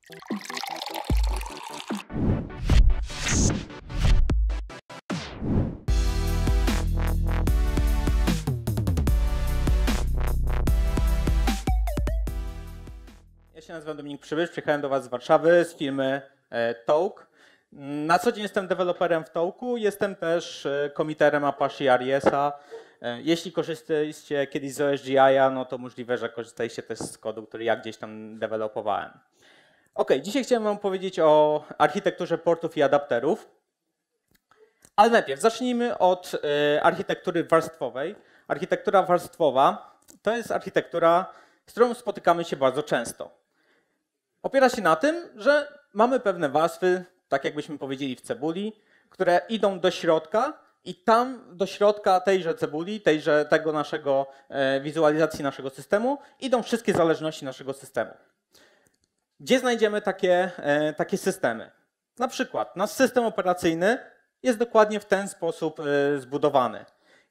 Ja się nazywam Dominik Przybysz, przyjechałem do Was z Warszawy z firmy e, Talk. Na co dzień jestem deweloperem w Talku. jestem też e, komiterem Apache RES-a. E, jeśli korzystaliście kiedyś z OSGI, no to możliwe, że korzystaliście też z kodu, który ja gdzieś tam dewelopowałem. Ok, dzisiaj chciałem Wam powiedzieć o architekturze portów i adapterów. Ale najpierw zacznijmy od e, architektury warstwowej. Architektura warstwowa to jest architektura, z którą spotykamy się bardzo często. Opiera się na tym, że mamy pewne warstwy, tak jakbyśmy powiedzieli w cebuli, które idą do środka i tam do środka tejże cebuli, tejże tego naszego e, wizualizacji naszego systemu idą wszystkie zależności naszego systemu. Gdzie znajdziemy takie, e, takie systemy? Na przykład nasz system operacyjny jest dokładnie w ten sposób e, zbudowany.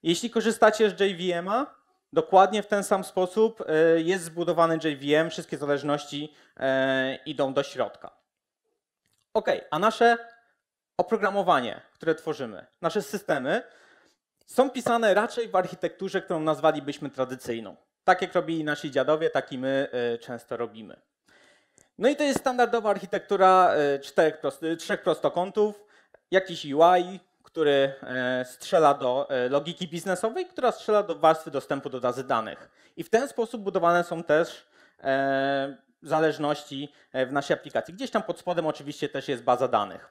Jeśli korzystacie z JVM'a, dokładnie w ten sam sposób e, jest zbudowany JVM, wszystkie zależności idą do środka. Ok, a nasze oprogramowanie, które tworzymy, nasze systemy są pisane raczej w architekturze, którą nazwalibyśmy tradycyjną. Tak jak robili nasi dziadowie, tak i my często robimy. No i to jest standardowa architektura e, czterech trzech prostokątów, jakiś UI, który e, strzela do e, logiki biznesowej, która strzela do warstwy dostępu do bazy danych. I w ten sposób budowane są też zależności w naszej aplikacji. Gdzieś tam pod spodem oczywiście też jest baza danych.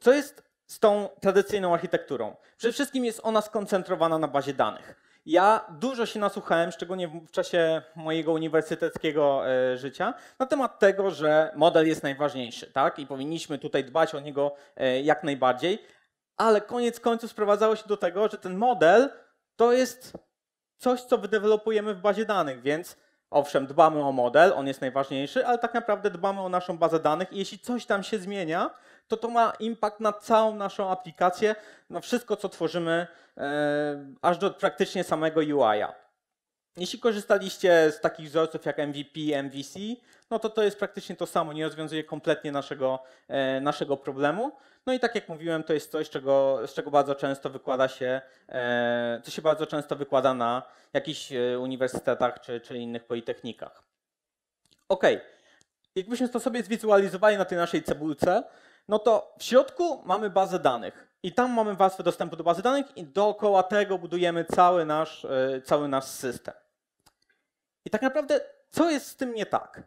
Co jest z tą tradycyjną architekturą? Przede wszystkim jest ona skoncentrowana na bazie danych. Ja dużo się nasłuchałem, szczególnie w czasie mojego uniwersyteckiego e, życia, na temat tego, że model jest najważniejszy, tak? I powinniśmy tutaj dbać o niego e, jak najbardziej, ale koniec końców sprowadzało się do tego, że ten model to jest coś, co wydevelopujemy w bazie danych, więc owszem, dbamy o model, on jest najważniejszy, ale tak naprawdę dbamy o naszą bazę danych i jeśli coś tam się zmienia, to to ma impact na całą naszą aplikację, na wszystko, co tworzymy, e, aż do praktycznie samego UI-a. Jeśli korzystaliście z takich wzorców jak MVP, MVC, no to to jest praktycznie to samo, nie rozwiązuje kompletnie naszego, e, naszego problemu. No i tak jak mówiłem, to jest coś, czego, z czego bardzo często wykłada się, e, co się bardzo często wykłada na jakichś e, uniwersytetach czy, czy innych politechnikach. Ok, jakbyśmy to sobie zwizualizowali na tej naszej cebulce, no to w środku mamy bazę danych. I tam mamy warstwę dostępu do bazy danych i dookoła tego budujemy cały nasz, e, cały nasz system. I tak naprawdę, co jest z tym nie tak?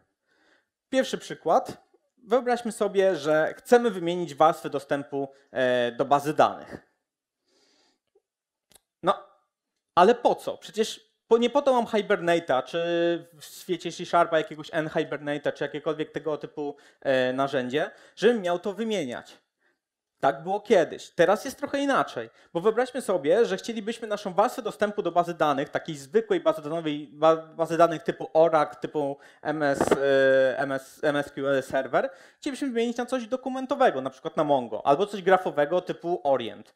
Pierwszy przykład. Wyobraźmy sobie, że chcemy wymienić warstwę dostępu e, do bazy danych. No, ale po co? Przecież bo nie po to mam Hibernate'a, czy w świecie C-Sharpa jakiegoś N-Hibernate'a, czy jakiekolwiek tego typu e, narzędzie, żebym miał to wymieniać. Tak było kiedyś. Teraz jest trochę inaczej, bo wyobraźmy sobie, że chcielibyśmy naszą warstwę dostępu do bazy danych, takiej zwykłej bazy, danowej, bazy danych typu Oracle, typu MS, e, MS, MSQL Server, chcielibyśmy wymienić na coś dokumentowego, na przykład na Mongo, albo coś grafowego typu Orient.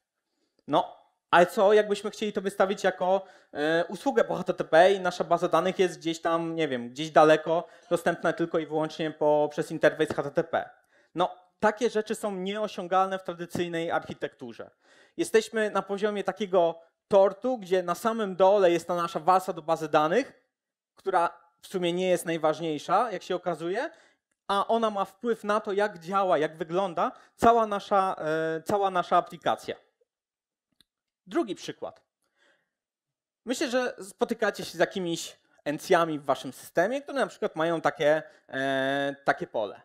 No, ale co jakbyśmy chcieli to wystawić jako e, usługę po HTTP i nasza baza danych jest gdzieś tam, nie wiem, gdzieś daleko, dostępna tylko i wyłącznie po, przez interfejs HTTP. No, takie rzeczy są nieosiągalne w tradycyjnej architekturze. Jesteśmy na poziomie takiego tortu, gdzie na samym dole jest ta nasza walsa do bazy danych, która w sumie nie jest najważniejsza, jak się okazuje, a ona ma wpływ na to, jak działa, jak wygląda cała nasza, e, cała nasza aplikacja. Drugi przykład. Myślę, że spotykacie się z jakimiś encjami w waszym systemie, które na przykład mają takie, e, takie pole.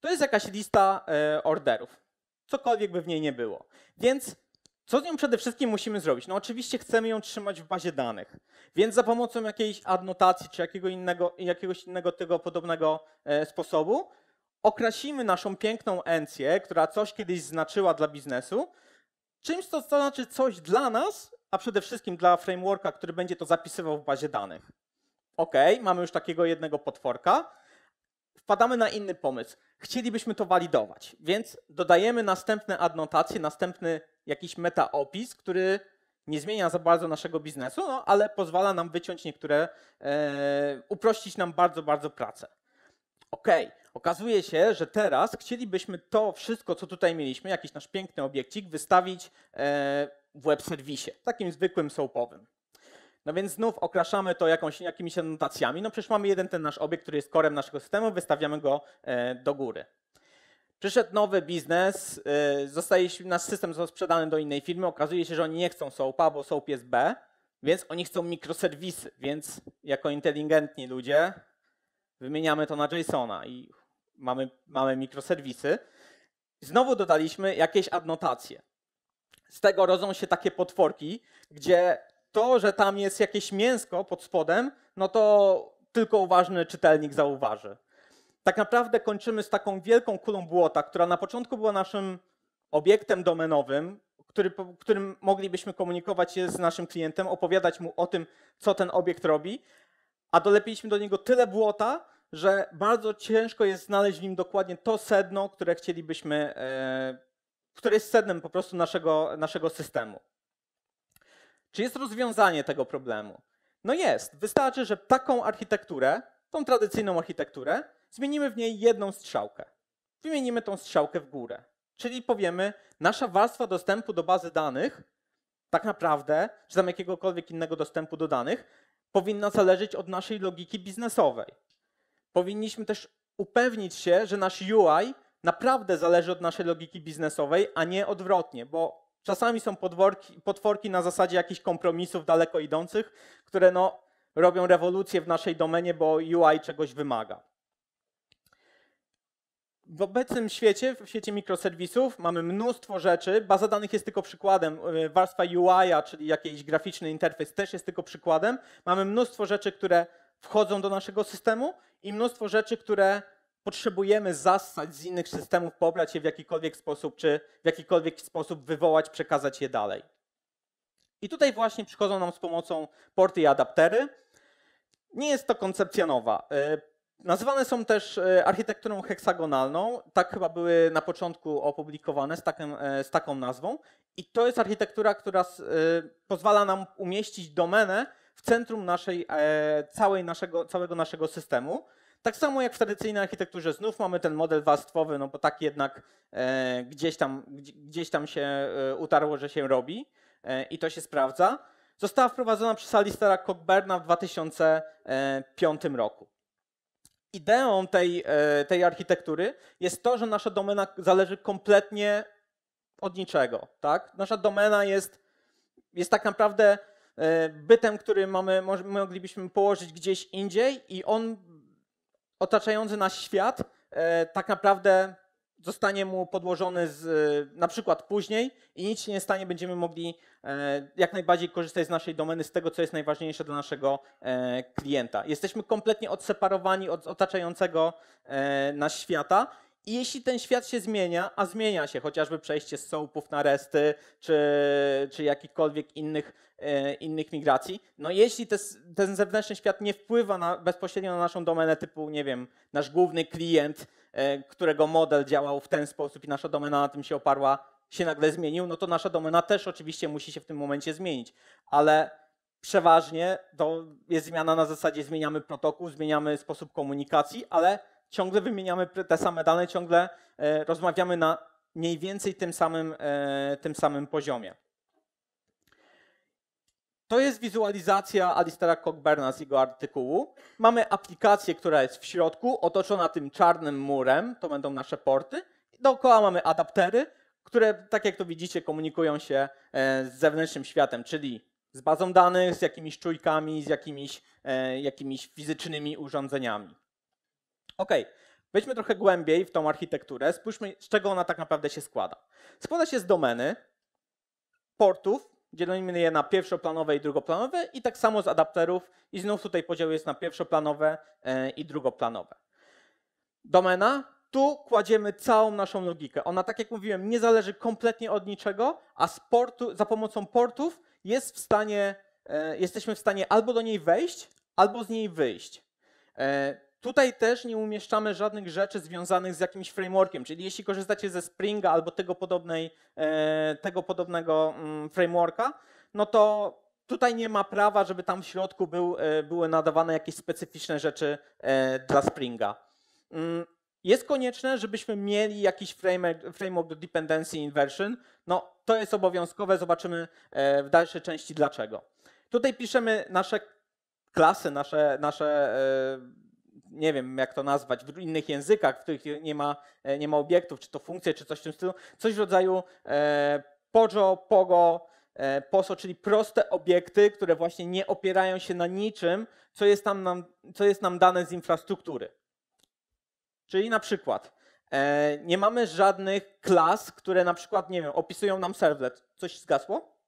To jest jakaś lista e, orderów, cokolwiek by w niej nie było. Więc co z nią przede wszystkim musimy zrobić? No oczywiście chcemy ją trzymać w bazie danych, więc za pomocą jakiejś adnotacji czy jakiego innego, jakiegoś innego tego podobnego e, sposobu okrasimy naszą piękną encję, która coś kiedyś znaczyła dla biznesu, czymś, co to znaczy coś dla nas, a przede wszystkim dla frameworka, który będzie to zapisywał w bazie danych. OK, mamy już takiego jednego potworka. Wpadamy na inny pomysł. Chcielibyśmy to walidować, więc dodajemy następne adnotacje, następny jakiś metaopis, który nie zmienia za bardzo naszego biznesu, no, ale pozwala nam wyciąć niektóre, e, uprościć nam bardzo, bardzo pracę. OK, Okazuje się, że teraz chcielibyśmy to wszystko, co tutaj mieliśmy, jakiś nasz piękny obiekcik, wystawić e, w web serwisie, takim zwykłym soapowym. No więc znów okraszamy to jakąś, jakimiś anotacjami. No przecież mamy jeden ten nasz obiekt, który jest korem naszego systemu, wystawiamy go e, do góry. Przyszedł nowy biznes, e, zostaje, nasz system został sprzedany do innej firmy, okazuje się, że oni nie chcą SOAPa, bo SOAP jest B, więc oni chcą mikroserwisy, więc jako inteligentni ludzie wymieniamy to na JSONa i mamy, mamy mikroserwisy. Znowu dodaliśmy jakieś adnotacje. Z tego rodzą się takie potworki, gdzie to, że tam jest jakieś mięsko pod spodem, no to tylko uważny czytelnik zauważy. Tak naprawdę kończymy z taką wielką kulą błota, która na początku była naszym obiektem domenowym, który, którym moglibyśmy komunikować się z naszym klientem, opowiadać mu o tym, co ten obiekt robi, a dolepiliśmy do niego tyle błota, że bardzo ciężko jest znaleźć w nim dokładnie to sedno, które chcielibyśmy, e, które jest sednem po prostu naszego, naszego systemu. Czy jest rozwiązanie tego problemu? No jest. Wystarczy, że taką architekturę, tą tradycyjną architekturę, zmienimy w niej jedną strzałkę. Wymienimy tą strzałkę w górę. Czyli powiemy, nasza warstwa dostępu do bazy danych, tak naprawdę, czy tam jakiegokolwiek innego dostępu do danych, powinna zależeć od naszej logiki biznesowej powinniśmy też upewnić się, że nasz UI naprawdę zależy od naszej logiki biznesowej, a nie odwrotnie, bo czasami są podworki, potworki na zasadzie jakichś kompromisów daleko idących, które no, robią rewolucję w naszej domenie, bo UI czegoś wymaga. W obecnym świecie, w świecie mikroserwisów, mamy mnóstwo rzeczy. Baza danych jest tylko przykładem. Y, warstwa UI, czyli jakiś graficzny interfejs, też jest tylko przykładem. Mamy mnóstwo rzeczy, które wchodzą do naszego systemu i mnóstwo rzeczy, które potrzebujemy zassać z innych systemów, pobrać je w jakikolwiek sposób, czy w jakikolwiek sposób wywołać, przekazać je dalej. I tutaj właśnie przychodzą nam z pomocą porty i adaptery. Nie jest to koncepcja nowa. Y, nazywane są też y, architekturą heksagonalną. Tak chyba były na początku opublikowane z, takim, y, z taką nazwą. I to jest architektura, która pozwala nam umieścić domenę w centrum naszej, e, całej naszego, całego naszego systemu. Tak samo jak w tradycyjnej architekturze znów mamy ten model warstwowy, no bo tak jednak e, gdzieś, tam, gdzieś tam się e, utarło, że się robi i to się sprawdza. Została wprowadzona przez Alistera Cockburna w 2005 roku. Ideą tej, tej architektury jest to, że nasza domena zależy kompletnie od niczego. Tak? Nasza domena jest, jest tak naprawdę E, bytem, który mamy, moglibyśmy położyć gdzieś indziej i on otaczający nas świat e, tak naprawdę zostanie mu podłożony z, na przykład później i nic się nie stanie, będziemy mogli e, jak najbardziej korzystać z naszej domeny, z tego, co jest najważniejsze dla naszego klienta. Jesteśmy kompletnie odseparowani od otaczającego nas świata i jeśli ten świat się zmienia, a zmienia się chociażby przejście z sołpów na resty, czy, czy jakichkolwiek innych, e, innych migracji, no jeśli te, ten zewnętrzny świat nie wpływa na, bezpośrednio na naszą domenę typu, nie wiem, nasz główny klient, e, którego model działał w ten sposób i nasza domena na tym się oparła, się nagle zmienił, no to nasza domena też oczywiście musi się w tym momencie zmienić. Ale przeważnie to jest zmiana na zasadzie zmieniamy protokół, zmieniamy sposób komunikacji, ale ciągle wymieniamy te same dane, ciągle e, rozmawiamy na mniej więcej tym samym, e, tym samym poziomie. To jest wizualizacja Alistera Cockburna z jego artykułu. Mamy aplikację, która jest w środku, otoczona tym czarnym murem, to będą nasze porty. Dookoła mamy adaptery, które, tak jak to widzicie, komunikują się e, z zewnętrznym światem, czyli z bazą danych, z jakimiś czujkami, z jakimiś, jakimiś fizycznymi urządzeniami. OK, wejdźmy trochę głębiej w tą architekturę, spójrzmy, z czego ona tak naprawdę się składa. Składa się z domeny, portów, dzielimy je na pierwszoplanowe i drugoplanowe i tak samo z adapterów i znów tutaj podział jest na pierwszoplanowe e, i drugoplanowe. Domena, tu kładziemy całą naszą logikę. Ona, tak jak mówiłem, nie zależy kompletnie od niczego, a portu, za pomocą portów jest w stanie, e, jesteśmy w stanie albo do niej wejść, albo z niej wyjść. E, Tutaj też nie umieszczamy żadnych rzeczy związanych z jakimś frameworkiem, czyli jeśli korzystacie ze Springa albo tego, podobnej, e, tego podobnego mm, frameworka, no to tutaj nie ma prawa, żeby tam w środku był, e, były nadawane jakieś specyficzne rzeczy e, dla Springa. Mm, jest konieczne, żebyśmy mieli jakiś framework, framework do dependency inversion. No, to jest obowiązkowe, zobaczymy w dalszej części dlaczego. Tutaj piszemy nasze klasy, nasze, nasze nie wiem jak to nazwać, w innych językach, w których nie ma, e, nie ma obiektów, czy to funkcje, czy coś w tym stylu, coś w rodzaju e, pojo, pogo, e, poso, czyli proste obiekty, które właśnie nie opierają się na niczym, co jest, tam nam, co jest nam dane z infrastruktury. Czyli na przykład e, nie mamy żadnych klas, które na przykład, nie wiem, opisują nam serwlet. Coś zgasło?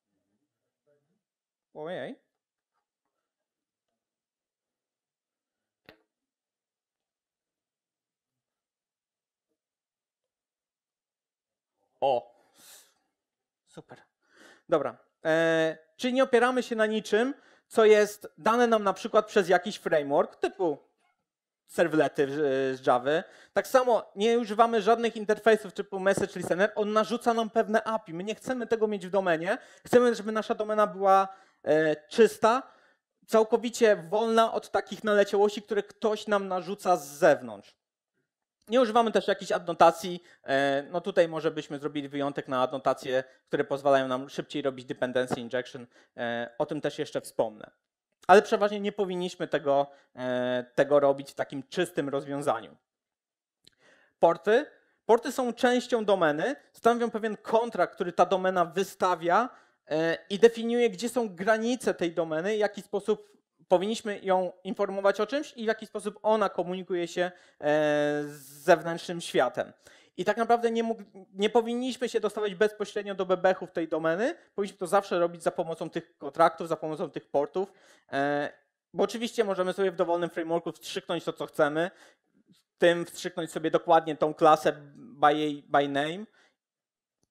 Ojej. O, super. Dobra. E, czyli nie opieramy się na niczym, co jest dane nam na przykład przez jakiś framework typu serwlety z Java. Tak samo nie używamy żadnych interfejsów typu message listener. On narzuca nam pewne API. My nie chcemy tego mieć w domenie. Chcemy, żeby nasza domena była e, czysta, całkowicie wolna od takich naleciałości, które ktoś nam narzuca z zewnątrz. Nie używamy też jakichś adnotacji. E, no tutaj może byśmy zrobili wyjątek na adnotacje, które pozwalają nam szybciej robić dependency injection. E, o tym też jeszcze wspomnę. Ale przeważnie nie powinniśmy tego, e, tego robić w takim czystym rozwiązaniu. Porty. Porty są częścią domeny, stanowią pewien kontrakt, który ta domena wystawia i definiuje, gdzie są granice tej domeny, w jaki sposób powinniśmy ją informować o czymś i w jaki sposób ona komunikuje się e, z zewnętrznym światem. I tak naprawdę nie, mógł, nie powinniśmy się dostawać bezpośrednio do bebechów tej domeny, powinniśmy to zawsze robić za pomocą tych kontraktów, za pomocą tych portów, e, bo oczywiście możemy sobie w dowolnym frameworku wstrzyknąć to, co chcemy, w tym wstrzyknąć sobie dokładnie tą klasę by, by name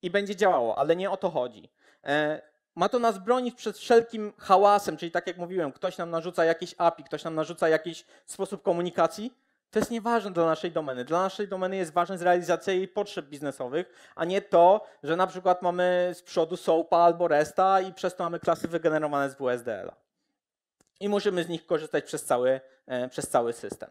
i będzie działało, ale nie o to chodzi. E, ma to nas bronić przed wszelkim hałasem, czyli tak jak mówiłem, ktoś nam narzuca jakieś API, ktoś nam narzuca jakiś sposób komunikacji. To jest nieważne dla naszej domeny. Dla naszej domeny jest ważne zrealizacja jej potrzeb biznesowych, a nie to, że na przykład mamy z przodu SOAPa albo RESTA i przez to mamy klasy wygenerowane z WSDL-a. I musimy z nich korzystać przez cały, e, przez cały system.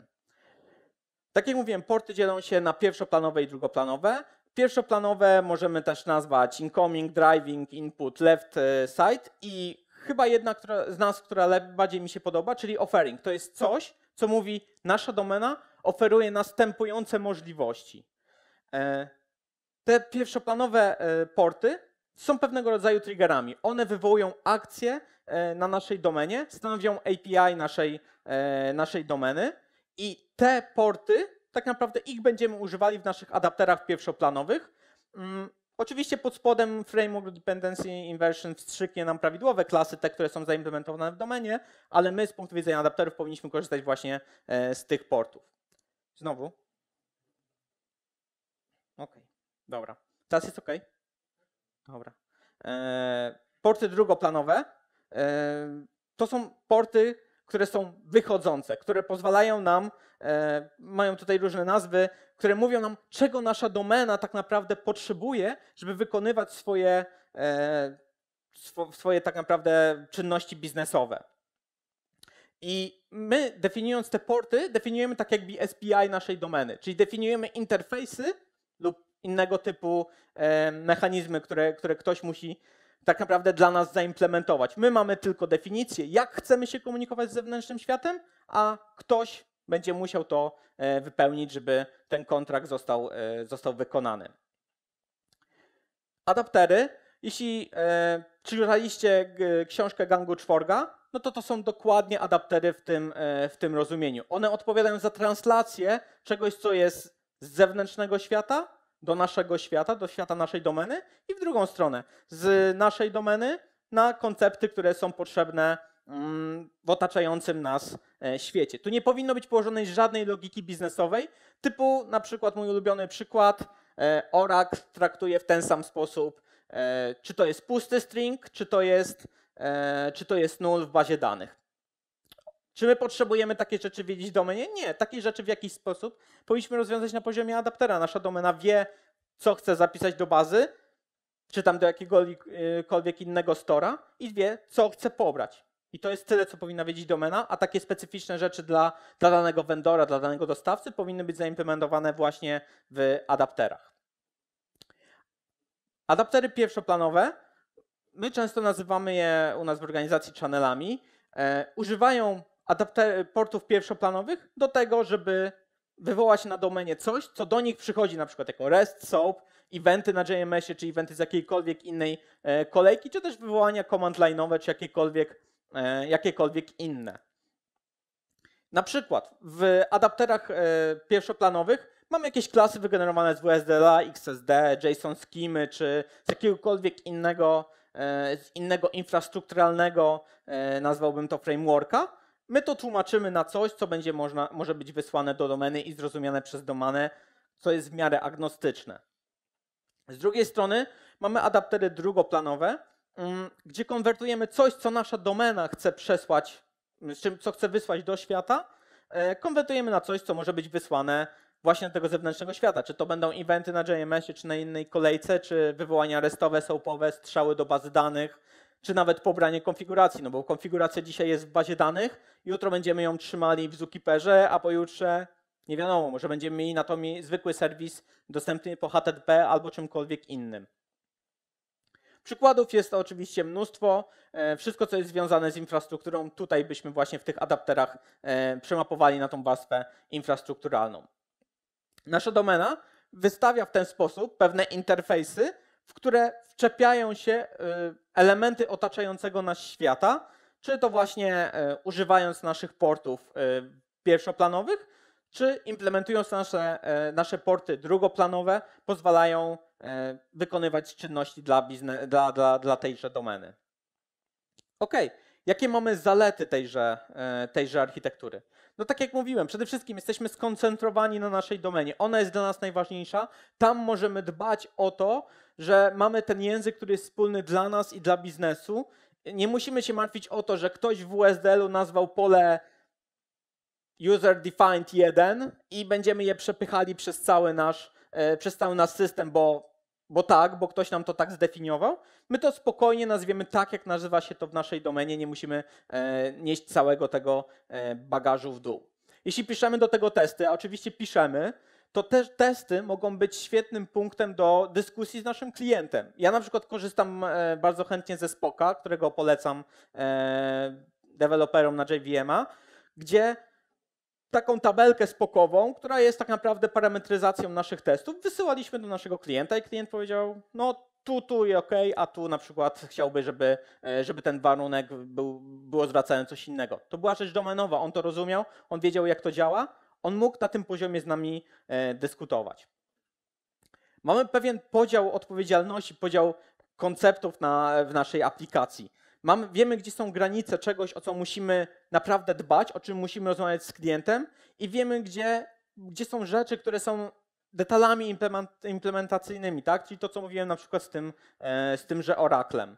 Tak jak mówiłem, porty dzielą się na pierwszoplanowe i drugoplanowe. Pierwszoplanowe możemy też nazwać incoming, driving, input, left e, side i chyba jedna która, z nas, która bardziej mi się podoba, czyli offering. To jest coś, co mówi nasza domena oferuje następujące możliwości. E, te pierwszoplanowe e, porty są pewnego rodzaju triggerami. One wywołują akcje na naszej domenie, stanowią API naszej, naszej domeny i te porty tak naprawdę ich będziemy używali w naszych adapterach pierwszoplanowych. Mm, oczywiście pod spodem Framework Dependency Inversion wstrzyknie nam prawidłowe klasy, te, które są zaimplementowane w domenie, ale my z punktu widzenia adapterów powinniśmy korzystać właśnie e, z tych portów. Znowu. OK, dobra. Teraz jest OK? Dobra. E, porty drugoplanowe e, to są porty, które są wychodzące, które pozwalają nam, e, mają tutaj różne nazwy, które mówią nam, czego nasza domena tak naprawdę potrzebuje, żeby wykonywać swoje, e, sw swoje tak naprawdę czynności biznesowe. I my definiując te porty, definiujemy tak jakby SPI naszej domeny, czyli definiujemy interfejsy lub innego typu e, mechanizmy, które, które ktoś musi tak naprawdę dla nas zaimplementować. My mamy tylko definicję, jak chcemy się komunikować z zewnętrznym światem, a ktoś będzie musiał to e, wypełnić, żeby ten kontrakt został, e, został wykonany. Adaptery. Jeśli e, czytaliście książkę Gangu Czworga, no to to są dokładnie adaptery w tym, w tym rozumieniu. One odpowiadają za translację czegoś, co jest z zewnętrznego świata do naszego świata, do świata naszej domeny i w drugą stronę z naszej domeny na koncepty, które są potrzebne mm, w otaczającym nas e, świecie. Tu nie powinno być położonej żadnej logiki biznesowej, typu na przykład mój ulubiony przykład, e, Oracle traktuje w ten sam sposób, e, czy to jest pusty string, czy to jest, czy to jest null w bazie danych. Czy my potrzebujemy takie rzeczy wiedzieć w domenie? Nie, takie rzeczy w jakiś sposób powinniśmy rozwiązać na poziomie adaptera. Nasza domena wie, co chce zapisać do bazy, czy tam do jakiegokolwiek innego stora i wie, co chce pobrać. I to jest tyle, co powinna wiedzieć domena, a takie specyficzne rzeczy dla, dla danego vendora, dla danego dostawcy powinny być zaimplementowane właśnie w adapterach. Adaptery pierwszoplanowe, my często nazywamy je u nas w organizacji channelami, e, używają portów pierwszoplanowych do tego, żeby wywołać na domenie coś, co do nich przychodzi, na przykład jako REST, SOAP, eventy na JMS-ie, czy eventy z jakiejkolwiek innej e, kolejki, czy też wywołania command line'owe, czy jakiekolwiek, e, jakiekolwiek inne. Na przykład w adapterach e, pierwszoplanowych mamy jakieś klasy wygenerowane z WSDLA, XSD, JSON schemy, czy z jakiegokolwiek innego, z innego infrastrukturalnego, nazwałbym to frameworka, My to tłumaczymy na coś, co będzie można, może być wysłane do domeny i zrozumiane przez domenę, co jest w miarę agnostyczne. Z drugiej strony mamy adaptery drugoplanowe, mm, gdzie konwertujemy coś, co nasza domena chce przesłać, co chce wysłać do świata, e, konwertujemy na coś, co może być wysłane właśnie do tego zewnętrznego świata. Czy to będą eventy na JMS-ie, czy na innej kolejce, czy wywołania restowe, soapowe, strzały do bazy danych, czy nawet pobranie konfiguracji, no bo konfiguracja dzisiaj jest w bazie danych, jutro będziemy ją trzymali w Zookeeperze, a pojutrze nie wiadomo, może będziemy mieli na to zwykły serwis dostępny po HTTP albo czymkolwiek innym. Przykładów jest oczywiście mnóstwo. E, wszystko, co jest związane z infrastrukturą, tutaj byśmy właśnie w tych adapterach e, przemapowali na tą warstwę infrastrukturalną. Nasza domena wystawia w ten sposób pewne interfejsy, w które wczepiają się y, elementy otaczającego nas świata, czy to właśnie e, używając naszych portów e, pierwszoplanowych, czy implementując nasze, e, nasze porty drugoplanowe, pozwalają wykonywać czynności dla, biznes, dla, dla, dla tejże domeny. Ok, jakie mamy zalety tejże, tejże architektury? No tak jak mówiłem, przede wszystkim jesteśmy skoncentrowani na naszej domenie. Ona jest dla nas najważniejsza. Tam możemy dbać o to, że mamy ten język, który jest wspólny dla nas i dla biznesu. Nie musimy się martwić o to, że ktoś w USDL-u nazwał pole user defined 1 i będziemy je przepychali przez cały nasz e, przez cały nasz system, bo bo tak, bo ktoś nam to tak zdefiniował, my to spokojnie nazwiemy tak, jak nazywa się to w naszej domenie, nie musimy e, nieść całego tego e, bagażu w dół. Jeśli piszemy do tego testy, a oczywiście piszemy, to też testy mogą być świetnym punktem do dyskusji z naszym klientem. Ja na przykład korzystam e, bardzo chętnie ze Spoka, którego polecam e, deweloperom na JVM'a, gdzie taką tabelkę spokową, która jest tak naprawdę parametryzacją naszych testów. Wysyłaliśmy do naszego klienta i klient powiedział, no tu, tu i ok, a tu na przykład chciałby, żeby, e, żeby ten warunek był, było zwracane coś innego. To była rzecz domenowa, on to rozumiał, on wiedział jak to działa, on mógł na tym poziomie z nami e, dyskutować. Mamy pewien podział odpowiedzialności, podział konceptów na, w naszej aplikacji. Mamy, wiemy, gdzie są granice czegoś, o co musimy naprawdę dbać, o czym musimy rozmawiać z klientem i wiemy, gdzie, gdzie są rzeczy, które są detalami implementacyjnymi, tak? czyli to, co mówiłem na przykład z tym, e, z tym że oraklem.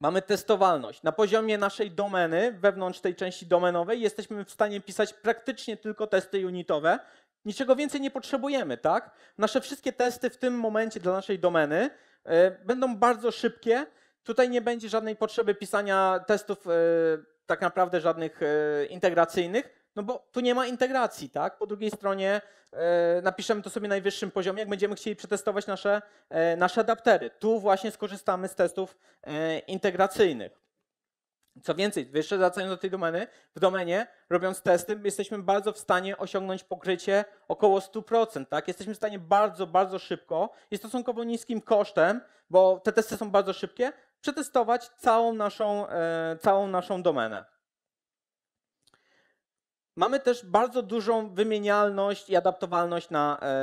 Mamy testowalność. Na poziomie naszej domeny, wewnątrz tej części domenowej, jesteśmy w stanie pisać praktycznie tylko testy unitowe. Niczego więcej nie potrzebujemy, tak? Nasze wszystkie testy w tym momencie dla naszej domeny e, będą bardzo szybkie Tutaj nie będzie żadnej potrzeby pisania testów e, tak naprawdę żadnych e, integracyjnych, no bo tu nie ma integracji, tak? Po drugiej stronie e, napiszemy to sobie na najwyższym poziomie, jak będziemy chcieli przetestować nasze, nasze adaptery. Tu właśnie skorzystamy z testów integracyjnych. Co więcej, jeszcze wracając do tej domeny, w domenie robiąc testy jesteśmy bardzo w stanie osiągnąć pokrycie około 100%. Tak? Jesteśmy w stanie bardzo, bardzo szybko i stosunkowo niskim kosztem, bo te testy są bardzo szybkie, przetestować całą naszą, e, całą naszą domenę. Mamy też bardzo dużą wymienialność i adaptowalność na, e,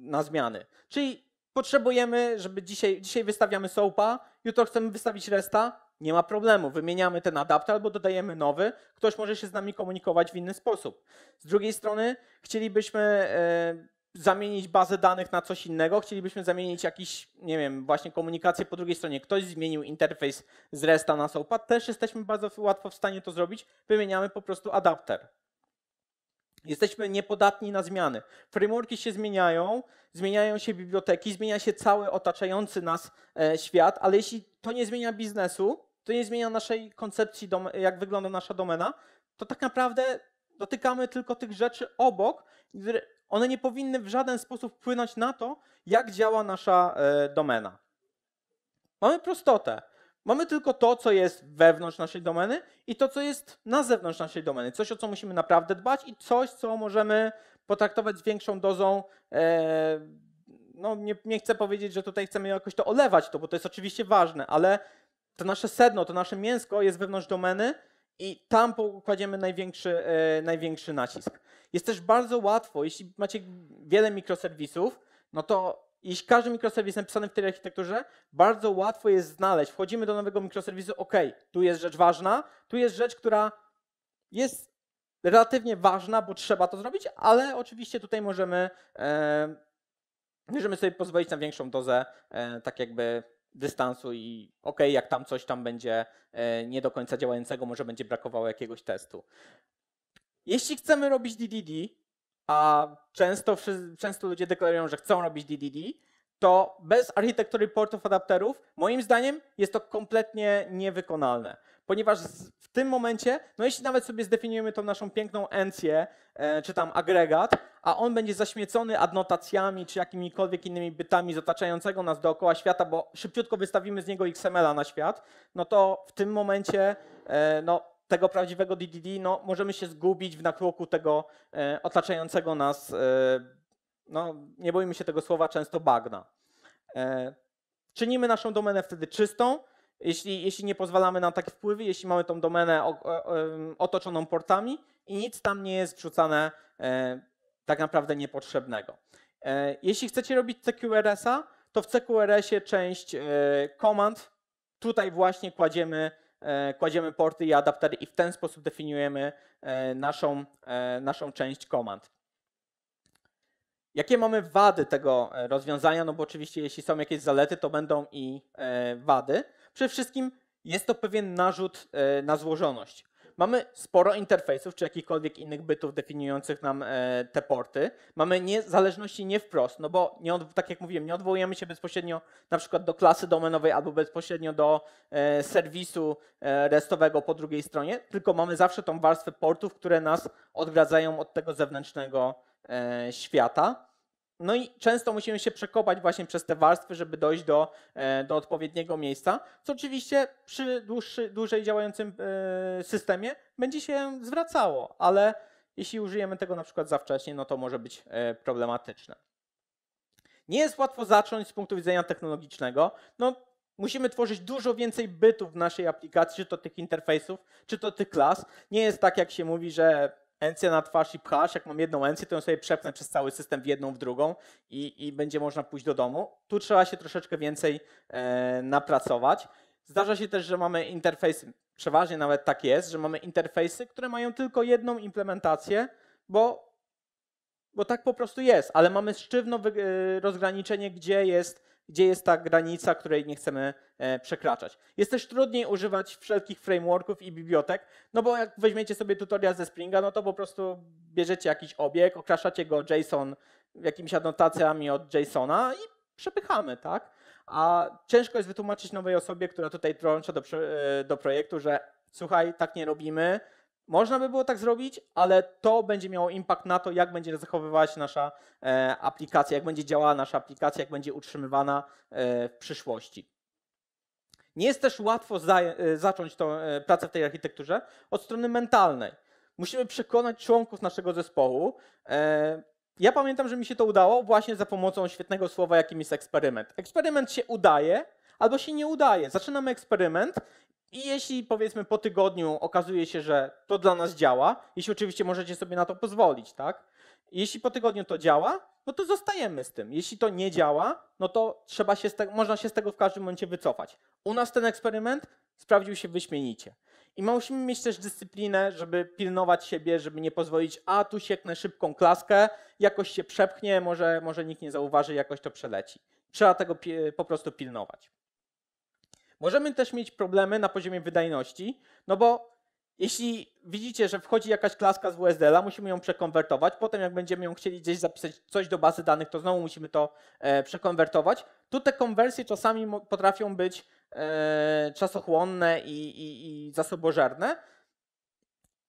na zmiany. Czyli potrzebujemy, żeby dzisiaj, dzisiaj wystawiamy soapa, jutro chcemy wystawić resta, nie ma problemu. Wymieniamy ten adapter albo dodajemy nowy. Ktoś może się z nami komunikować w inny sposób. Z drugiej strony chcielibyśmy e, zamienić bazę danych na coś innego. Chcielibyśmy zamienić jakiś, nie wiem, właśnie komunikację po drugiej stronie. Ktoś zmienił interfejs z RESTA na SOAPa. Też jesteśmy bardzo łatwo w stanie to zrobić. Wymieniamy po prostu adapter. Jesteśmy niepodatni na zmiany. Frameworki się zmieniają, zmieniają się biblioteki, zmienia się cały otaczający nas e, świat, ale jeśli to nie zmienia biznesu, to nie zmienia naszej koncepcji, jak wygląda nasza domena, to tak naprawdę dotykamy tylko tych rzeczy obok. One nie powinny w żaden sposób wpłynąć na to, jak działa nasza e, domena. Mamy prostotę. Mamy tylko to, co jest wewnątrz naszej domeny i to, co jest na zewnątrz naszej domeny. Coś, o co musimy naprawdę dbać i coś, co możemy potraktować z większą dozą. E, no nie, nie chcę powiedzieć, że tutaj chcemy jakoś to olewać, to, bo to jest oczywiście ważne, ale to nasze sedno, to nasze mięsko jest wewnątrz domeny i tam kładziemy największy, e, największy nacisk. Jest też bardzo łatwo, jeśli macie wiele mikroserwisów, no to i każdy mikroserwis napisany w tej architekturze bardzo łatwo jest znaleźć. Wchodzimy do nowego mikroserwisu, ok, tu jest rzecz ważna, tu jest rzecz, która jest relatywnie ważna, bo trzeba to zrobić, ale oczywiście tutaj możemy, e, możemy sobie pozwolić na większą dozę e, tak jakby dystansu i ok, jak tam coś tam będzie e, nie do końca działającego, może będzie brakowało jakiegoś testu. Jeśli chcemy robić DDD, a często, często ludzie deklarują, że chcą robić DDD, to bez architektury portów adapterów, moim zdaniem, jest to kompletnie niewykonalne. Ponieważ w tym momencie, no jeśli nawet sobie zdefiniujemy tą naszą piękną encję, e, czy tam agregat, a on będzie zaśmiecony adnotacjami czy jakimikolwiek innymi bytami z otaczającego nas dookoła świata, bo szybciutko wystawimy z niego XML-a na świat, no to w tym momencie e, no, tego prawdziwego DDD, no, możemy się zgubić w natłoku tego e, otaczającego nas, e, no, nie boimy się tego słowa, często bagna. E, czynimy naszą domenę wtedy czystą, jeśli, jeśli nie pozwalamy na takie wpływy, jeśli mamy tą domenę o, o, otoczoną portami i nic tam nie jest wrzucane e, tak naprawdę niepotrzebnego. E, jeśli chcecie robić CQRS-a, to w CQRS-ie część e, komand, tutaj właśnie kładziemy E, kładziemy porty i adaptery i w ten sposób definiujemy e, naszą, e, naszą część komand. Jakie mamy wady tego rozwiązania? No bo oczywiście jeśli są jakieś zalety, to będą i wady. Przede wszystkim jest to pewien narzut na złożoność mamy sporo interfejsów czy jakichkolwiek innych bytów definiujących nam e, te porty. Mamy zależności nie wprost, no bo nie, tak jak mówiłem, nie odwołujemy się bezpośrednio na przykład do klasy domenowej albo bezpośrednio do e, serwisu e, restowego po drugiej stronie, tylko mamy zawsze tą warstwę portów, które nas odgradzają od tego zewnętrznego świata. No i często musimy się przekopać właśnie przez te warstwy, żeby dojść do, e, do odpowiedniego miejsca, co oczywiście przy dłuższy, dłużej działającym e, systemie będzie się zwracało, ale jeśli użyjemy tego na przykład za wcześnie, no to może być e, problematyczne. Nie jest łatwo zacząć z punktu widzenia technologicznego. No, musimy tworzyć dużo więcej bytów w naszej aplikacji, czy to tych interfejsów, czy to tych klas. Nie jest tak, jak się mówi, że encję na twarz i pchasz. Jak mam jedną encję, to ją sobie przepnę przez cały system w jedną, w drugą i, i będzie można pójść do domu. Tu trzeba się troszeczkę więcej e, napracować. Zdarza się też, że mamy interfejsy, przeważnie nawet tak jest, że mamy interfejsy, które mają tylko jedną implementację, bo, bo tak po prostu jest, ale mamy sztywno e, rozgraniczenie, gdzie jest gdzie jest ta granica, której nie chcemy e, przekraczać. Jest też trudniej używać wszelkich frameworków i bibliotek, no bo jak weźmiecie sobie tutorial ze Springa, no to po prostu bierzecie jakiś obiekt, okraszacie go JSON jakimiś anotacjami od JSONa i przepychamy, tak? A ciężko jest wytłumaczyć nowej osobie, która tutaj trącza do, e, do projektu, że słuchaj, tak nie robimy, można by było tak zrobić, ale to będzie miało impact na to, jak będzie zachowywała się nasza e, aplikacja, jak będzie działała nasza aplikacja, jak będzie utrzymywana e, w przyszłości. Nie jest też łatwo za, e, zacząć tą e, pracę w tej architekturze od strony mentalnej. Musimy przekonać członków naszego zespołu. E, ja pamiętam, że mi się to udało właśnie za pomocą świetnego słowa, jakim jest eksperyment. Eksperyment się udaje, albo się nie udaje. Zaczynamy eksperyment i jeśli powiedzmy po tygodniu okazuje się, że to dla nas działa, jeśli oczywiście możecie sobie na to pozwolić, tak? Jeśli po tygodniu to działa, no to zostajemy z tym. Jeśli to nie działa, no to trzeba się można się z tego w każdym momencie wycofać. U nas ten eksperyment sprawdził się wyśmienicie. I musimy mieć też dyscyplinę, żeby pilnować siebie, żeby nie pozwolić, a tu sieknę szybką klaskę, jakoś się przepchnie, może, może nikt nie zauważy, jakoś to przeleci. Trzeba tego po prostu pilnować. Możemy też mieć problemy na poziomie wydajności, no bo jeśli widzicie, że wchodzi jakaś klaska z USDL-a, musimy ją przekonwertować. Potem jak będziemy ją chcieli gdzieś zapisać coś do bazy danych, to znowu musimy to e, przekonwertować. Tu te konwersje czasami potrafią być e, czasochłonne i, i, i zasobożerne.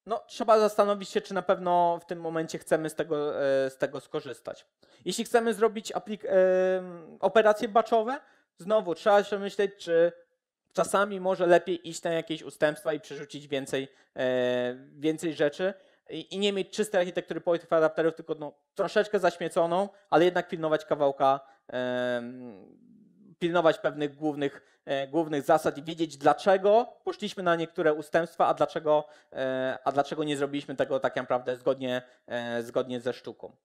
No, trzeba zastanowić się, czy na pewno w tym momencie chcemy z tego, e, z tego skorzystać. Jeśli chcemy zrobić aplik- operacje baczowe, znowu trzeba się myśleć, czy czasami może lepiej iść na jakieś ustępstwa i przerzucić więcej, e, więcej rzeczy i nie mieć czystej architektury połych adapterów, tylko no, troszeczkę zaśmieconą, ale jednak pilnować kawałka, e, pilnować pewnych głównych, e, głównych zasad i wiedzieć, dlaczego poszliśmy na niektóre ustępstwa, a dlaczego, a dlaczego nie zrobiliśmy tego tak naprawdę zgodnie, zgodnie ze sztuką.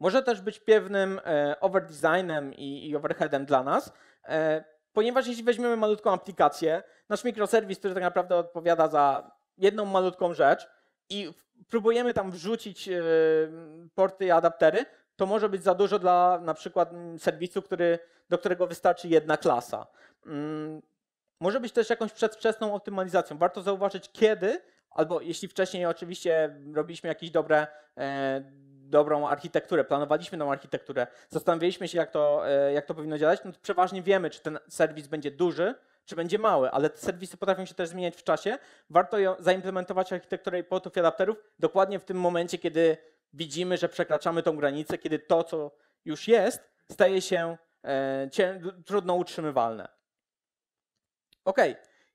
Może też być pewnym overdesignem i overheadem dla nas, ponieważ jeśli weźmiemy malutką aplikację, nasz mikroserwis, który tak naprawdę odpowiada za jedną malutką rzecz i próbujemy tam wrzucić yy, porty i adaptery, to może być za dużo dla na przykład mm, serwisu, który, do którego wystarczy jedna klasa. Mm, może być też jakąś przedwczesną optymalizacją. Warto zauważyć kiedy, albo jeśli wcześniej oczywiście robiliśmy jakieś dobre e, dobrą architekturę, planowaliśmy tą architekturę, zastanawialiśmy się, jak to, e, jak to powinno działać, no to przeważnie wiemy, czy ten serwis będzie duży, czy będzie mały, ale te serwisy potrafią się też zmieniać w czasie. Warto ją zaimplementować architekturę portów i adapterów dokładnie w tym momencie, kiedy widzimy, że przekraczamy tą granicę, kiedy to, co już jest, staje się e, trudno utrzymywalne. OK,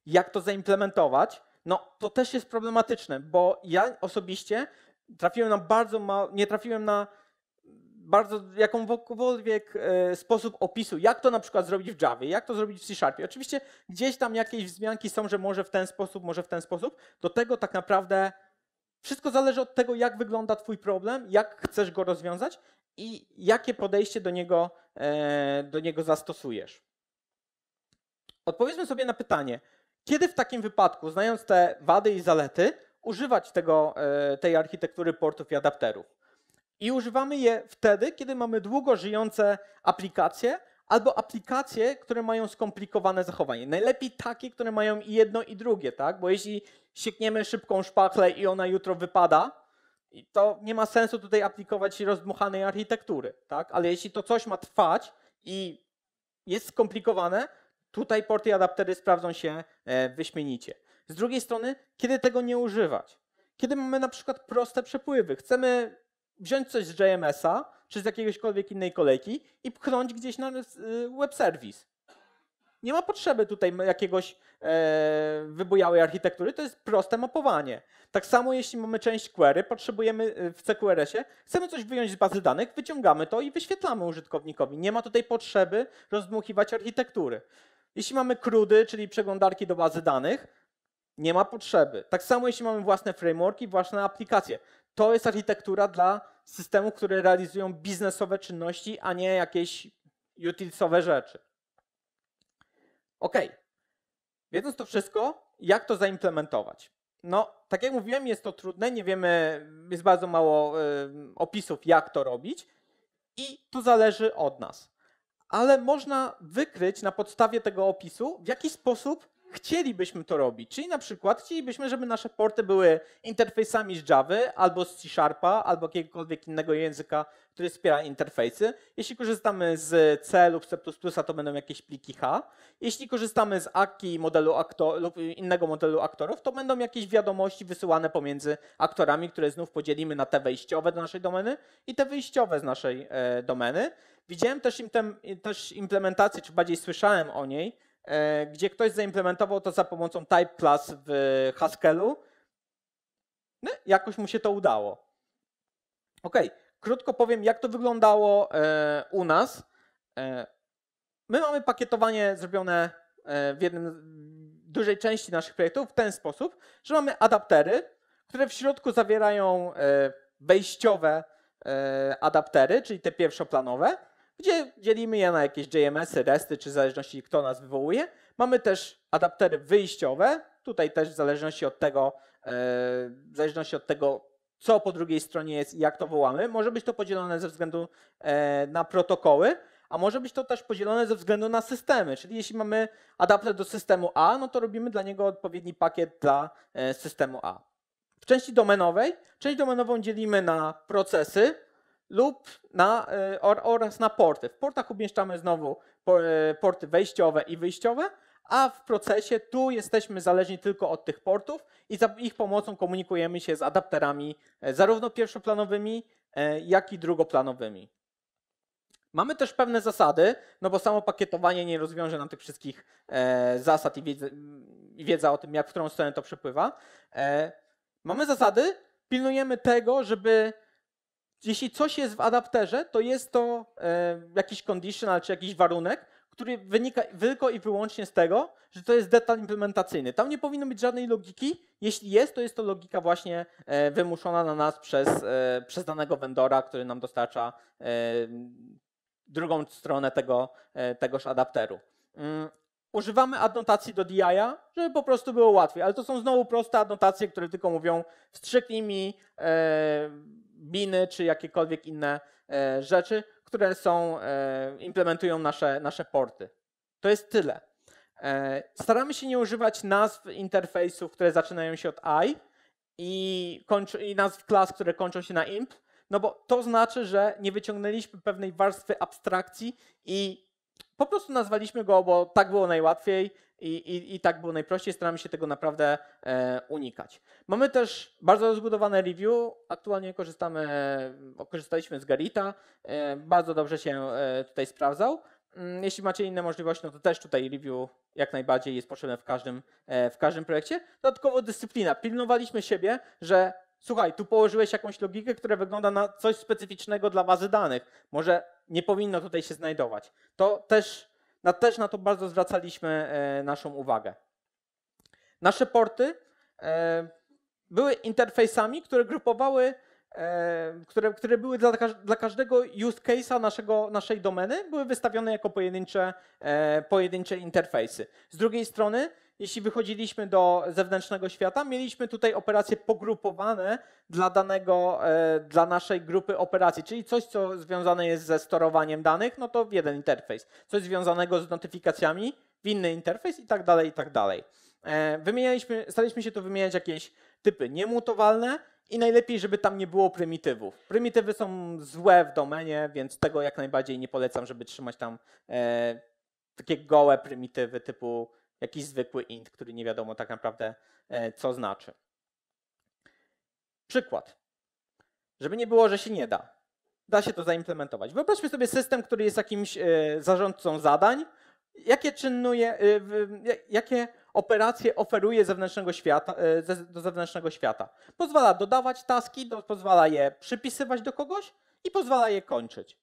jak to zaimplementować? No, to też jest problematyczne, bo ja osobiście trafiłem na bardzo mało, nie trafiłem na bardzo jakąkolwiek e, sposób opisu, jak to na przykład zrobić w Java, jak to zrobić w C Sharpie. Oczywiście gdzieś tam jakieś wzmianki są, że może w ten sposób, może w ten sposób. Do tego tak naprawdę wszystko zależy od tego, jak wygląda Twój problem, jak chcesz go rozwiązać i jakie podejście do niego, e, do niego zastosujesz. Odpowiedzmy sobie na pytanie, kiedy w takim wypadku, znając te wady i zalety, używać tego, e, tej architektury portów i adapterów. I używamy je wtedy, kiedy mamy długo żyjące aplikacje albo aplikacje, które mają skomplikowane zachowanie. Najlepiej takie, które mają i jedno i drugie, tak? Bo jeśli siekniemy szybką szpachlę i ona jutro wypada, to nie ma sensu tutaj aplikować rozdmuchanej architektury, tak? Ale jeśli to coś ma trwać i jest skomplikowane, tutaj porty i adaptery sprawdzą się e, wyśmienicie. Z drugiej strony, kiedy tego nie używać? Kiedy mamy na przykład proste przepływy, chcemy wziąć coś z JMS-a czy z jakiegośkolwiek innej kolejki i pchnąć gdzieś na y, web serwis. Nie ma potrzeby tutaj jakiegoś e, wybujałej architektury, to jest proste mapowanie. Tak samo jeśli mamy część query, potrzebujemy y, w CQRS-ie, chcemy coś wyjąć z bazy danych, wyciągamy to i wyświetlamy użytkownikowi. Nie ma tutaj potrzeby rozdmuchiwać architektury. Jeśli mamy krudy, czyli przeglądarki do bazy danych, nie ma potrzeby. Tak samo jeśli mamy własne frameworki, własne aplikacje. To jest architektura dla systemów, które realizują biznesowe czynności, a nie jakieś utilsowe rzeczy. Ok. Wiedząc to wszystko, jak to zaimplementować? No, tak jak mówiłem, jest to trudne, nie wiemy, jest bardzo mało y, opisów, jak to robić, i to zależy od nas. Ale można wykryć na podstawie tego opisu, w jaki sposób chcielibyśmy to robić. Czyli na przykład chcielibyśmy, żeby nasze porty były interfejsami z Java albo z C Sharpa, albo jakiegokolwiek innego języka, który wspiera interfejsy. Jeśli korzystamy z C lub C++, to będą jakieś pliki H. Jeśli korzystamy z AKI modelu aktor, lub innego modelu aktorów, to będą jakieś wiadomości wysyłane pomiędzy aktorami, które znów podzielimy na te wejściowe do naszej domeny i te wyjściowe z naszej e, domeny. Widziałem też, im, też implementację, czy bardziej słyszałem o niej, E, gdzie ktoś zaimplementował to za pomocą type class w Haskellu. No, jakoś mu się to udało. Ok, krótko powiem, jak to wyglądało e, u nas. E, my mamy pakietowanie zrobione w jednym dużej części naszych projektów w ten sposób, że mamy adaptery, które w środku zawierają wejściowe adaptery, czyli te pierwszoplanowe, gdzie dzielimy je na jakieś JMS-y, resty, czy w zależności kto nas wywołuje. Mamy też adaptery wyjściowe, tutaj też w zależności od tego, e, w zależności od tego, co po drugiej stronie jest i jak to wołamy. Może być to podzielone ze względu e, na protokoły, a może być to też podzielone ze względu na systemy. Czyli jeśli mamy adapter do systemu A, no to robimy dla niego odpowiedni pakiet dla e, systemu A. W części domenowej, część domenową dzielimy na procesy, lub na, e, oraz na porty. W portach umieszczamy znowu e, porty wejściowe i wyjściowe, a w procesie tu jesteśmy zależni tylko od tych portów i za ich pomocą komunikujemy się z adapterami e, zarówno pierwszoplanowymi, jak i drugoplanowymi. Mamy też pewne zasady, no bo samo pakietowanie nie rozwiąże nam tych wszystkich zasad i wiedza, o tym, jak w którą stronę to przepływa. Mamy zasady, pilnujemy tego, żeby jeśli coś jest w adapterze, to jest to e, jakiś conditional czy jakiś warunek, który wynika tylko i wyłącznie z tego, że to jest detal implementacyjny. Tam nie powinno być żadnej logiki. Jeśli jest, to jest to logika właśnie e, wymuszona na nas przez, e, przez danego vendora, który nam dostarcza drugą stronę tego, tegoż adapteru. Mm, używamy adnotacji do DI-a, żeby po prostu było łatwiej, ale to są znowu proste adnotacje, które tylko mówią wstrzyknij mi biny czy jakiekolwiek inne e, rzeczy, które są, e, implementują nasze, nasze porty. To jest tyle. E, staramy się nie używać nazw interfejsów, które zaczynają się od i i, kończy, i nazw klas, które kończą się na imp, no bo to znaczy, że nie wyciągnęliśmy pewnej warstwy abstrakcji i po prostu nazwaliśmy go, bo tak było najłatwiej, i, i, I tak było najprościej, staramy się tego naprawdę e, unikać. Mamy też bardzo rozbudowane review. Aktualnie korzystamy, e, korzystaliśmy z Garita. E, bardzo dobrze się e, tutaj sprawdzał. Mm, jeśli macie inne możliwości, no to też tutaj review jak najbardziej jest potrzebne w każdym, e, w każdym projekcie. Dodatkowo dyscyplina. Pilnowaliśmy siebie, że słuchaj, tu położyłeś jakąś logikę, która wygląda na coś specyficznego dla bazy danych. Może nie powinno tutaj się znajdować. To też na, też na to bardzo zwracaliśmy e, naszą uwagę. Nasze porty e, były interfejsami, które grupowały, e, które, które były dla, dla każdego use case'a naszego, naszej domeny, były wystawione jako pojedyncze, pojedyncze interfejsy. Z drugiej strony jeśli wychodziliśmy do zewnętrznego świata, mieliśmy tutaj operacje pogrupowane dla danego, e, dla naszej grupy operacji, czyli coś, co związane jest ze sterowaniem danych, no to w jeden interfejs, coś związanego z notyfikacjami w inny interfejs i tak dalej, i tak dalej. E, wymienialiśmy, staraliśmy się tu wymieniać jakieś typy niemutowalne, i najlepiej, żeby tam nie było prymitywów. Prymitywy są złe w domenie, więc tego jak najbardziej nie polecam, żeby trzymać tam e, takie gołe prymitywy typu jakiś zwykły int, który nie wiadomo tak naprawdę e, co znaczy. Przykład. Żeby nie było, że się nie da. Da się to zaimplementować. Wyobraźmy sobie system, który jest jakimś e, zarządcą zadań. Jakie czynuje, e, jakie operacje oferuje zewnętrznego świata, do zewnętrznego świata? Pozwala dodawać taski, pozwala je przypisywać do kogoś i pozwala je kończyć.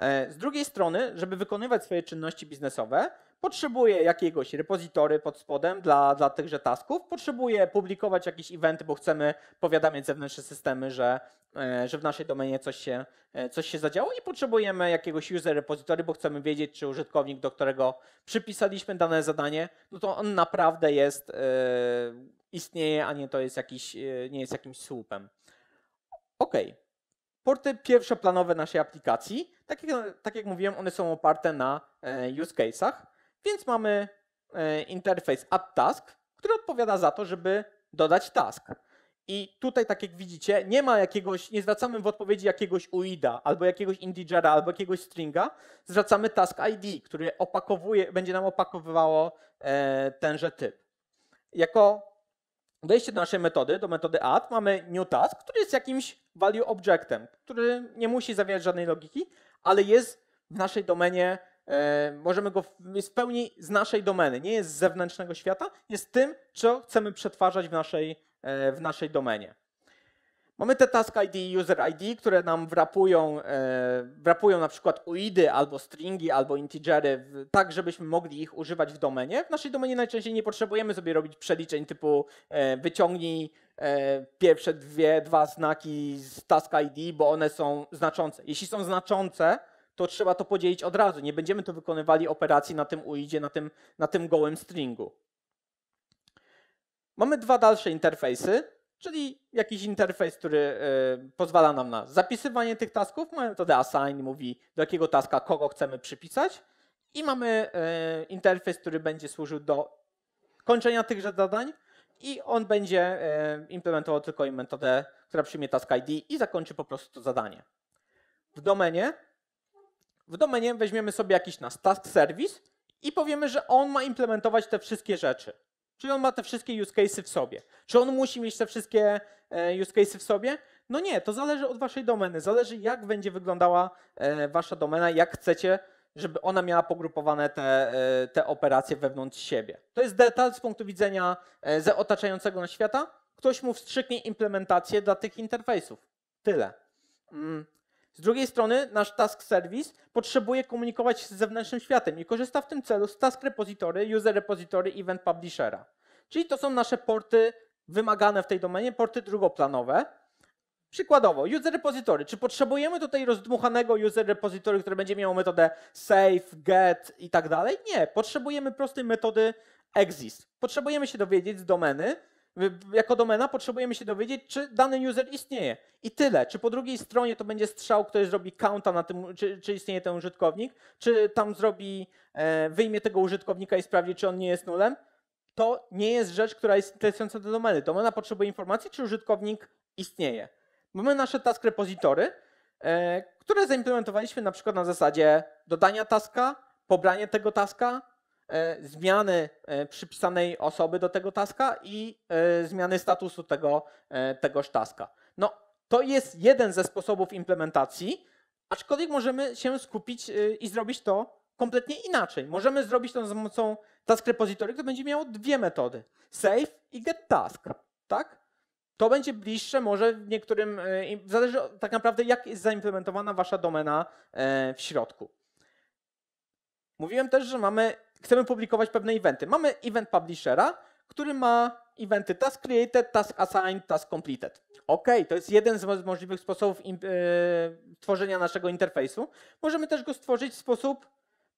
E, z drugiej strony, żeby wykonywać swoje czynności biznesowe, potrzebuje jakiegoś repozytory pod spodem dla, dla tychże tasków, potrzebuje publikować jakieś eventy, bo chcemy powiadamiać zewnętrzne systemy, że, e, że w naszej domenie coś się, e, coś się zadziało i potrzebujemy jakiegoś user repository, bo chcemy wiedzieć, czy użytkownik, do którego przypisaliśmy dane zadanie, no to on naprawdę jest, istnieje, a nie to jest jakiś, nie jest jakimś słupem. Okej. Okay. Porty pierwszoplanowe naszej aplikacji, tak jak, tak jak mówiłem, one są oparte na e, use case'ach, więc mamy e, interfejs add task, który odpowiada za to, żeby dodać task. I tutaj, tak jak widzicie, nie ma jakiegoś, nie zwracamy w odpowiedzi jakiegoś UIDA, albo jakiegoś integera, albo jakiegoś stringa. Zwracamy task ID, który opakowuje, będzie nam opakowywało e, tenże typ. Jako wejście do naszej metody, do metody add, mamy new task, który jest jakimś value objectem, który nie musi zawierać żadnej logiki, ale jest w naszej domenie, e, możemy go, w pełni z naszej domeny, nie jest z zewnętrznego świata, jest tym, co chcemy przetwarzać w naszej, e, w naszej domenie. Mamy te task ID i user ID, które nam wrapują, e, wrapują na przykład UIDy albo stringi albo integery, tak żebyśmy mogli ich używać w domenie. W naszej domenie najczęściej nie potrzebujemy sobie robić przeliczeń typu e, wyciągnij e, pierwsze dwie, dwa znaki z task ID, bo one są znaczące. Jeśli są znaczące, to trzeba to podzielić od razu. Nie będziemy tu wykonywali operacji na tym UIDzie, na tym, na tym gołym stringu. Mamy dwa dalsze interfejsy czyli jakiś interfejs, który e, pozwala nam na zapisywanie tych tasków. Mamy metodę assign, mówi do jakiego taska kogo chcemy przypisać i mamy e, interfejs, który będzie służył do kończenia tychże zadań i on będzie e, implementował tylko im metodę, która przyjmie task ID i zakończy po prostu to zadanie. W domenie, w domenie weźmiemy sobie jakiś nasz task service i powiemy, że on ma implementować te wszystkie rzeczy. Czy on ma te wszystkie use cases w sobie? Czy on musi mieć te wszystkie e, use cases w sobie? No nie, to zależy od waszej domeny, zależy jak będzie wyglądała e, wasza domena, jak chcecie, żeby ona miała pogrupowane te, e, te operacje wewnątrz siebie. To jest detal z punktu widzenia ze otaczającego nas świata. Ktoś mu wstrzyknie implementację dla tych interfejsów. Tyle. Mm. Z drugiej strony nasz task service potrzebuje komunikować się z zewnętrznym światem i korzysta w tym celu z task repository, user repository, event publishera. Czyli to są nasze porty wymagane w tej domenie, porty drugoplanowe. Przykładowo, user repository. Czy potrzebujemy tutaj rozdmuchanego user repository, które będzie miało metodę save, get i tak dalej? Nie, potrzebujemy prostej metody exist. Potrzebujemy się dowiedzieć z domeny, jako domena potrzebujemy się dowiedzieć, czy dany user istnieje. I tyle. Czy po drugiej stronie to będzie strzał, który zrobi counta na tym, czy, czy istnieje ten użytkownik, czy tam zrobi, e, wyjmie tego użytkownika i sprawdzi, czy on nie jest nulem. To nie jest rzecz, która jest interesująca do domeny. Domena potrzebuje informacji, czy użytkownik istnieje. Mamy nasze task repository, e, które zaimplementowaliśmy na przykład na zasadzie dodania taska, pobranie tego taska, E, zmiany e, przypisanej osoby do tego taska i e, zmiany statusu tego, tegoż taska. No, to jest jeden ze sposobów implementacji, aczkolwiek możemy się skupić i zrobić to kompletnie inaczej. Możemy zrobić to za pomocą task repository, które będzie miało dwie metody: save i get task, tak? To będzie bliższe może w niektórym, zależy tak naprawdę jak jest zaimplementowana wasza domena w środku. Mówiłem też, że mamy, chcemy publikować pewne eventy. Mamy event publishera, który ma eventy task created, task assigned, task completed. OK, to jest jeden z możliwych sposobów e, tworzenia naszego interfejsu. Możemy też go stworzyć w sposób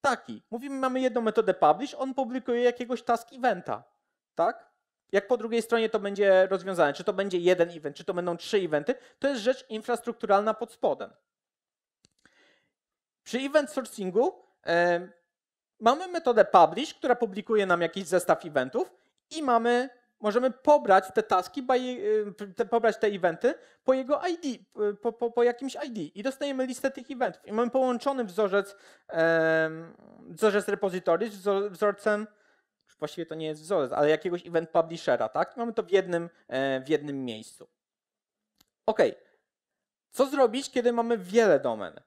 taki. Mówimy, mamy jedną metodę publish, on publikuje jakiegoś task eventa. Tak? Jak po drugiej stronie to będzie rozwiązane, czy to będzie jeden event, czy to będą trzy eventy, to jest rzecz infrastrukturalna pod spodem. Przy event sourcingu e, mamy metodę publish, która publikuje nam jakiś zestaw eventów i mamy, możemy pobrać te taski, y, te, pobrać te eventy po jego ID, y, po, po, po, jakimś ID i dostajemy listę tych eventów. I mamy połączony wzorzec, wzorzec repository z wzorcem właściwie to nie jest wzorzec, ale jakiegoś event publishera, tak? Mamy to w jednym, e, w jednym miejscu. Ok. Co zrobić, kiedy mamy wiele domen?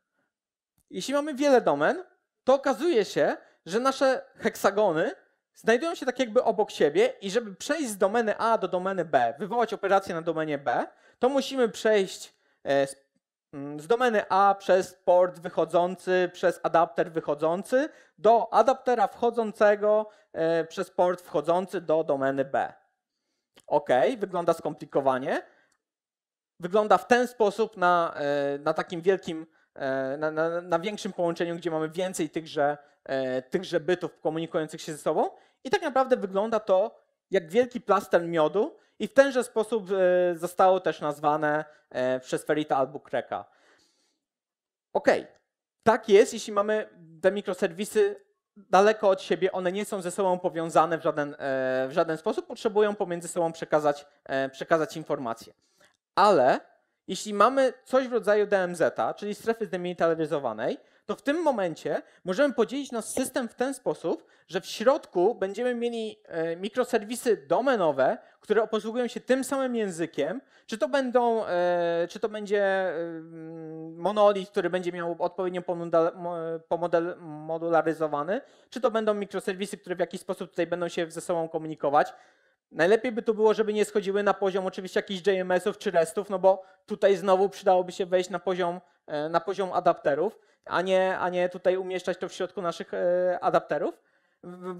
Jeśli mamy wiele domen, to okazuje się, że nasze heksagony znajdują się tak jakby obok siebie i żeby przejść z domeny A do domeny B, wywołać operację na domenie B, to musimy przejść e, z, mm, z domeny A przez port wychodzący, przez adapter wychodzący do adaptera wchodzącego e, przez port wchodzący do domeny B. Ok, wygląda skomplikowanie. Wygląda w ten sposób na, e, na takim wielkim E, na, na, na, większym połączeniu, gdzie mamy więcej tychże, e, tychże bytów komunikujących się ze sobą. I tak naprawdę wygląda to jak wielki plaster miodu i w tenże sposób e, zostało też nazwane przez Ferita albo Kreka. OK, tak jest, jeśli mamy te mikroserwisy daleko od siebie, one nie są ze sobą powiązane w żaden, w żaden sposób, potrzebują pomiędzy sobą przekazać, przekazać informacje. Ale jeśli mamy coś w rodzaju DMZ-a, czyli strefy zdemilitaryzowanej, to w tym momencie możemy podzielić nasz system w ten sposób, że w środku będziemy mieli e, mikroserwisy domenowe, które posługują się tym samym językiem. Czy to, będą, e, czy to będzie e, mm, monolit, który będzie miał odpowiednio pomodularyzowany, czy to będą mikroserwisy, które w jakiś sposób tutaj będą się ze sobą komunikować. Najlepiej by to było, żeby nie schodziły na poziom oczywiście jakichś JMS-ów czy restów, no bo tutaj znowu przydałoby się wejść na poziom, e, na poziom adapterów, a nie, a nie tutaj umieszczać to w środku naszych e, adapterów,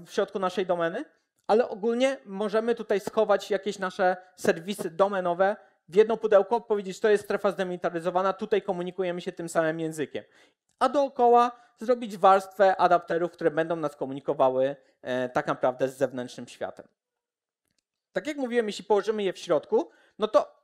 w środku naszej domeny. Ale ogólnie możemy tutaj schować jakieś nasze serwisy domenowe w jedno pudełko, powiedzieć, to jest strefa zdemilitaryzowana, tutaj komunikujemy się tym samym językiem. A dookoła zrobić warstwę adapterów, które będą nas komunikowały e, tak naprawdę z zewnętrznym światem tak jak mówiłem, jeśli położymy je w środku, no to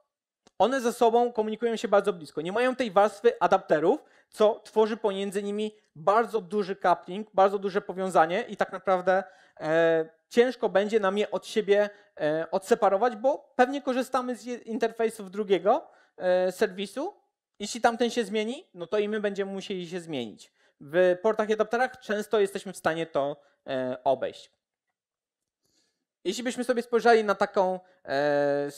one ze sobą komunikują się bardzo blisko. Nie mają tej warstwy adapterów, co tworzy pomiędzy nimi bardzo duży coupling, bardzo duże powiązanie i tak naprawdę e, ciężko będzie nam je od siebie e, odseparować, bo pewnie korzystamy z interfejsów drugiego e, serwisu. Jeśli tamten się zmieni, no to i my będziemy musieli się zmienić. W portach i adapterach często jesteśmy w stanie to e, obejść. Jeśli byśmy sobie spojrzeli na taką e,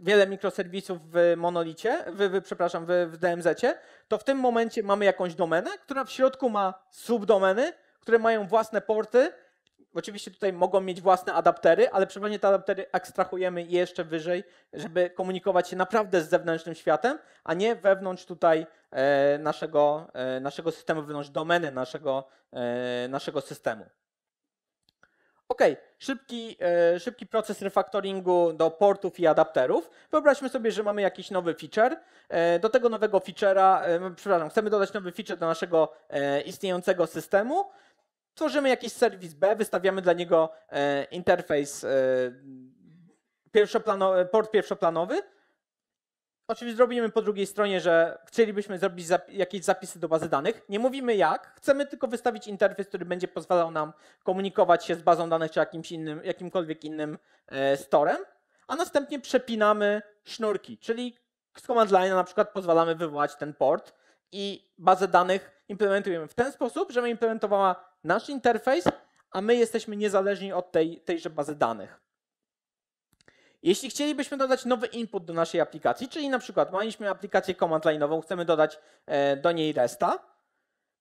wiele mikroserwisów w monolicie, w, w przepraszam, w, w dmz to w tym momencie mamy jakąś domenę, która w środku ma subdomeny, które mają własne porty. Oczywiście tutaj mogą mieć własne adaptery, ale przeważnie te adaptery ekstrahujemy jeszcze wyżej, żeby komunikować się naprawdę z zewnętrznym światem, a nie wewnątrz tutaj e, naszego, e, naszego systemu, wewnątrz domeny naszego, e, naszego systemu. OK, szybki, e, szybki proces refaktoringu do portów i adapterów. Wyobraźmy sobie, że mamy jakiś nowy feature. E, do tego nowego feature'a, e, przepraszam, chcemy dodać nowy feature do naszego istniejącego systemu. Tworzymy jakiś serwis B, wystawiamy dla niego interfejs, pierwszoplano, port pierwszoplanowy Oczywiście zrobimy po drugiej stronie, że chcielibyśmy zrobić zap jakieś zapisy do bazy danych. Nie mówimy jak, chcemy tylko wystawić interfejs, który będzie pozwalał nam komunikować się z bazą danych czy jakimś innym, jakimkolwiek innym e, storem, a następnie przepinamy sznurki, czyli z command line na przykład pozwalamy wywołać ten port i bazę danych implementujemy w ten sposób, żeby implementowała nasz interfejs, a my jesteśmy niezależni od tej, tejże bazy danych. Jeśli chcielibyśmy dodać nowy input do naszej aplikacji, czyli na przykład mieliśmy aplikację command line'ową, chcemy dodać e, do niej resta,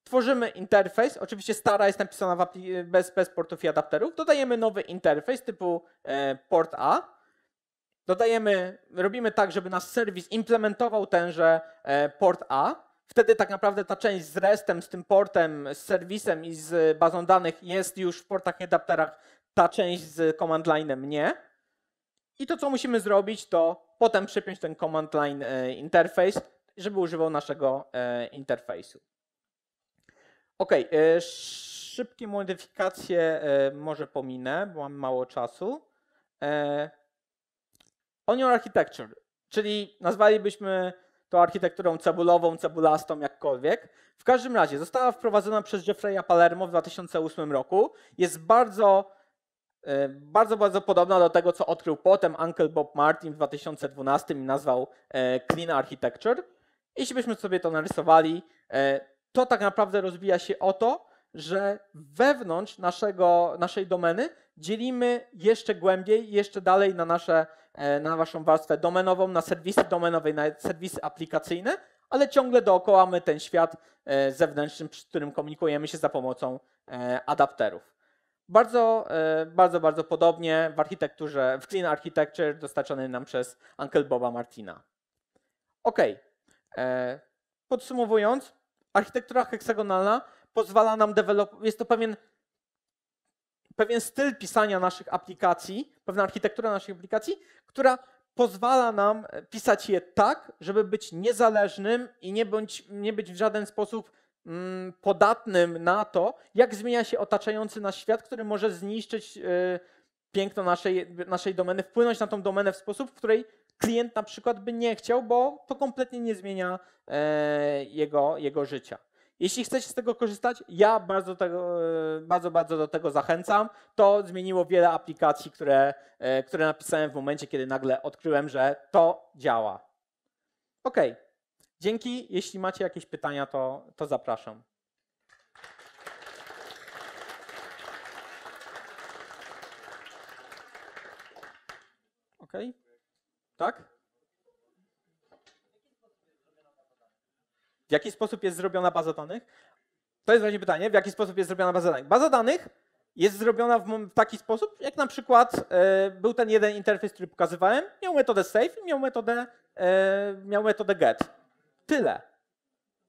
tworzymy interfejs, oczywiście stara jest napisana bez, bez portów i adapterów, dodajemy nowy interfejs typu e, port A, dodajemy, robimy tak, żeby nasz serwis implementował tenże e, port A. Wtedy tak naprawdę ta część z restem, z tym portem, z serwisem i z bazą danych jest już w portach i adapterach, ta część z command line'em nie. I to, co musimy zrobić, to potem przypiąć ten command line e, interface, żeby używał naszego e, interfejsu. Ok, e, szybkie modyfikacje może pominę, bo mam mało czasu. On your architecture, czyli nazwalibyśmy to architekturą cebulową, cebulastą, jakkolwiek. W każdym razie została wprowadzona przez Jeffrey'a Palermo w 2008 roku. Jest bardzo E, bardzo, bardzo podobna do tego, co odkrył potem Uncle Bob Martin w 2012 i nazwał e, Clean Architecture. Jeśli byśmy sobie to narysowali, e, to tak naprawdę rozbija się o to, że wewnątrz naszego, naszej domeny dzielimy jeszcze głębiej, jeszcze dalej na, nasze, na naszą warstwę domenową, na serwisy domenowe, na serwisy aplikacyjne, ale ciągle dookoła my ten świat zewnętrzny, z którym komunikujemy się za pomocą adapterów. Bardzo, e, bardzo, bardzo podobnie w architekturze, w Clean Architecture dostarczony nam przez Uncle Boba Martina. Ok. E, podsumowując, architektura heksagonalna pozwala nam dewelopować, jest to pewien, pewien styl pisania naszych aplikacji, pewna architektura naszych aplikacji, która pozwala nam pisać je tak, żeby być niezależnym i nie, bądź, nie być w żaden sposób Mm, podatnym na to, jak zmienia się otaczający nas świat, który może zniszczyć y, piękno naszej, naszej domeny, wpłynąć na tą domenę w sposób, w której klient na przykład by nie chciał, bo to kompletnie nie zmienia e, jego, jego życia. Jeśli chcecie z tego korzystać, ja bardzo, tego, e, bardzo, bardzo do tego zachęcam. To zmieniło wiele aplikacji, które, e, które napisałem w momencie, kiedy nagle odkryłem, że to działa. Okej. Okay. Dzięki. Jeśli macie jakieś pytania, to, to zapraszam. OK? Tak? W jaki sposób jest zrobiona baza danych? To jest właśnie pytanie, w jaki sposób jest zrobiona baza danych? Baza danych jest zrobiona w taki sposób, jak na przykład e, był ten jeden interfejs, który pokazywałem, miał metodę save i miał metodę, e, miał metodę get. Tyle.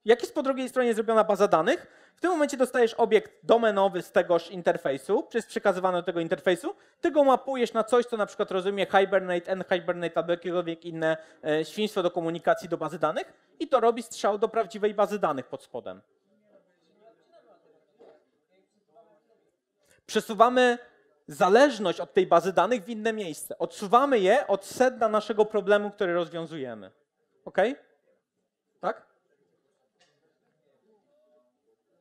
Jak jest po drugiej stronie zrobiona baza danych, w tym momencie dostajesz obiekt domenowy z tegoż interfejsu, jest przekazywany do tego interfejsu, ty go mapujesz na coś, co na przykład rozumie Hibernate, N-Hibernate albo jakiekolwiek inne e, świństwo do komunikacji do bazy danych i to robi strzał do prawdziwej bazy danych pod spodem. Przesuwamy zależność od tej bazy danych w inne miejsce. Odsuwamy je od sedna naszego problemu, który rozwiązujemy. Okay? Tak?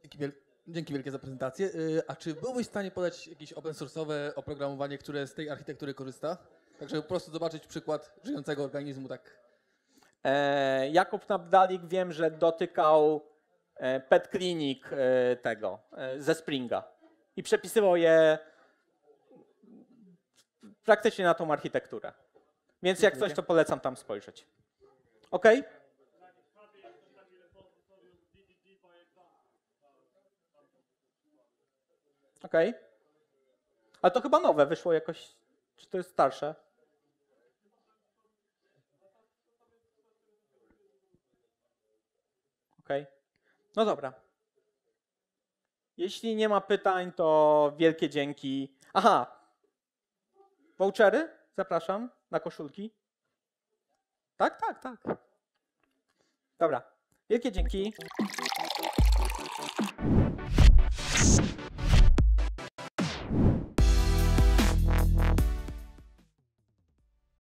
Dzięki, wiel dzięki wielkie za prezentację. Yy, a czy byłbyś w stanie podać jakieś open source'owe oprogramowanie, które z tej architektury korzysta? Tak, żeby po prostu zobaczyć przykład żyjącego organizmu tak. E, Jakub Nabdalik wiem, że dotykał e, pet clinic e, tego, e, ze Springa i przepisywał je praktycznie na tą architekturę. Więc jak coś, to polecam tam spojrzeć. Okej? Okay? Okej. Okay. Ale to chyba nowe wyszło jakoś, czy to jest starsze? Okej. Okay. No dobra. Jeśli nie ma pytań, to wielkie dzięki. Aha. Vouchery? Zapraszam na koszulki. Tak, tak, tak. Dobra. Wielkie dzięki.